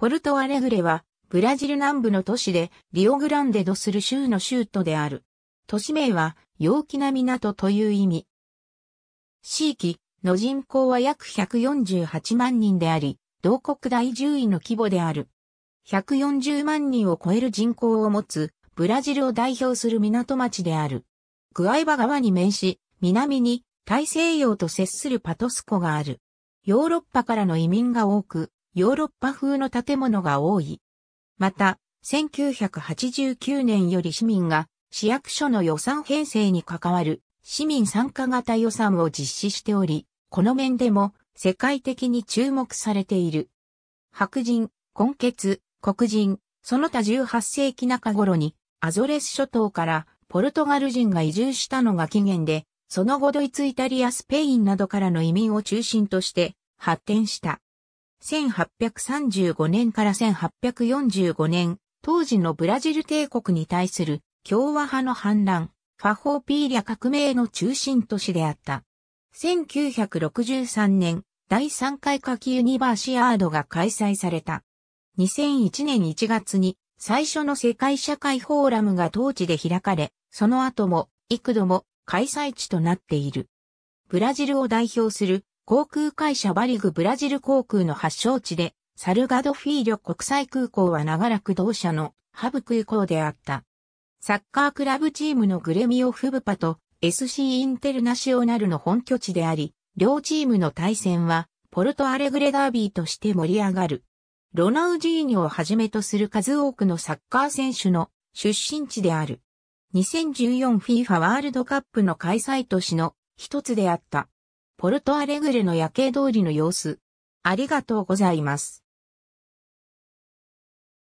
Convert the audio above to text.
ポルトアレグレは、ブラジル南部の都市で、リオグランデドする州の州都である。都市名は、陽気な港という意味。地域の人口は約148万人であり、同国第10位の規模である。140万人を超える人口を持つ、ブラジルを代表する港町である。グアイバ川に面し、南に大西洋と接するパトスコがある。ヨーロッパからの移民が多く、ヨーロッパ風の建物が多い。また、1989年より市民が市役所の予算編成に関わる市民参加型予算を実施しており、この面でも世界的に注目されている。白人、根血、黒人、その他18世紀中頃にアゾレス諸島からポルトガル人が移住したのが起源で、その後ドイツイタリアスペインなどからの移民を中心として発展した。1835年から1845年、当時のブラジル帝国に対する共和派の反乱、ファホーピーリャ革命の中心都市であった。1963年、第3回夏季ユニバーシアードが開催された。2001年1月に最初の世界社会フォーラムが当地で開かれ、その後も幾度も開催地となっている。ブラジルを代表する航空会社バリグブラジル航空の発祥地で、サルガドフィーリョ国際空港は長らく同社のハブ空港であった。サッカークラブチームのグレミオフブパと SC インテルナショナルの本拠地であり、両チームの対戦はポルトアレグレダービーとして盛り上がる。ロナウジーニョをはじめとする数多くのサッカー選手の出身地である。2014FIFA ワールドカップの開催都市の一つであった。ポルトアレグレの夜景通りの様子。ありがとうございます。